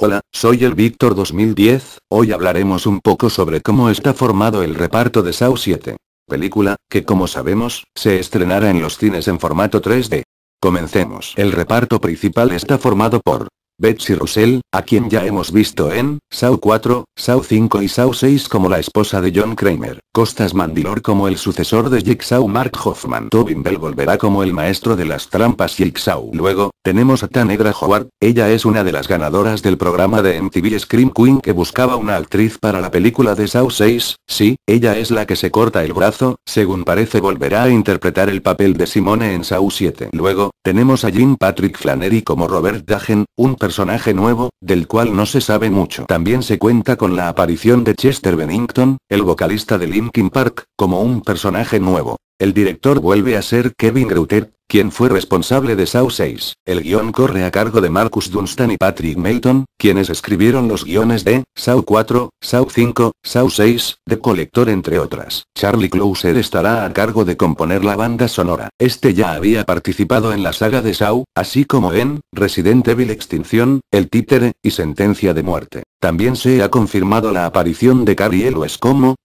Hola, soy el Víctor 2010, hoy hablaremos un poco sobre cómo está formado el reparto de SAO 7. Película, que como sabemos, se estrenará en los cines en formato 3D. Comencemos. El reparto principal está formado por Betsy Russell, a quien ya hemos visto en Sau 4, Sau 5 y Sau 6 como la esposa de John Kramer, Costas Mandilor como el sucesor de Jigsaw Mark Hoffman, Tobin Bell volverá como el maestro de las trampas Jigsaw. Luego, tenemos a Tanegra Howard, ella es una de las ganadoras del programa de MTV Scream Queen que buscaba una actriz para la película de Sau 6, sí, ella es la que se corta el brazo, según parece volverá a interpretar el papel de Simone en Sau 7. Luego, tenemos a Jim Patrick Flanery como Robert Dagen, un personaje nuevo, del cual no se sabe mucho. También se cuenta con la aparición de Chester Bennington, el vocalista de Linkin Park, como un personaje nuevo. El director vuelve a ser Kevin Reuter, quien fue responsable de Saw 6. El guión corre a cargo de Marcus Dunstan y Patrick Melton, quienes escribieron los guiones de Saw 4, Saw 5, Saw 6, The Collector entre otras. Charlie Clouser estará a cargo de componer la banda sonora. Este ya había participado en la saga de Saw, así como en Resident Evil Extinción, El Títere y Sentencia de Muerte. También se ha confirmado la aparición de Carrie Elwes como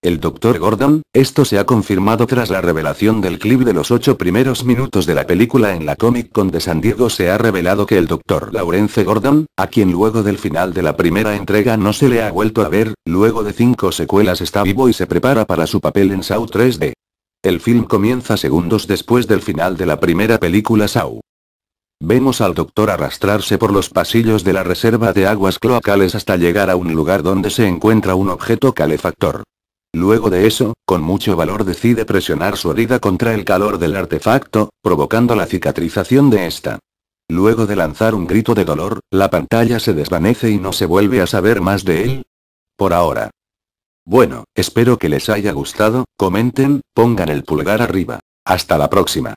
el Dr. Gordon, esto se ha confirmado tras la revelación del clip de los ocho primeros minutos de la película en la Comic Con de San Diego se ha revelado que el Dr. Laurence Gordon, a quien luego del final de la primera entrega no se le ha vuelto a ver, luego de cinco secuelas está vivo y se prepara para su papel en Saw 3D. El film comienza segundos después del final de la primera película Saw. Vemos al doctor arrastrarse por los pasillos de la reserva de aguas cloacales hasta llegar a un lugar donde se encuentra un objeto calefactor. Luego de eso, con mucho valor decide presionar su herida contra el calor del artefacto, provocando la cicatrización de esta. Luego de lanzar un grito de dolor, la pantalla se desvanece y no se vuelve a saber más de él. Por ahora. Bueno, espero que les haya gustado, comenten, pongan el pulgar arriba. Hasta la próxima.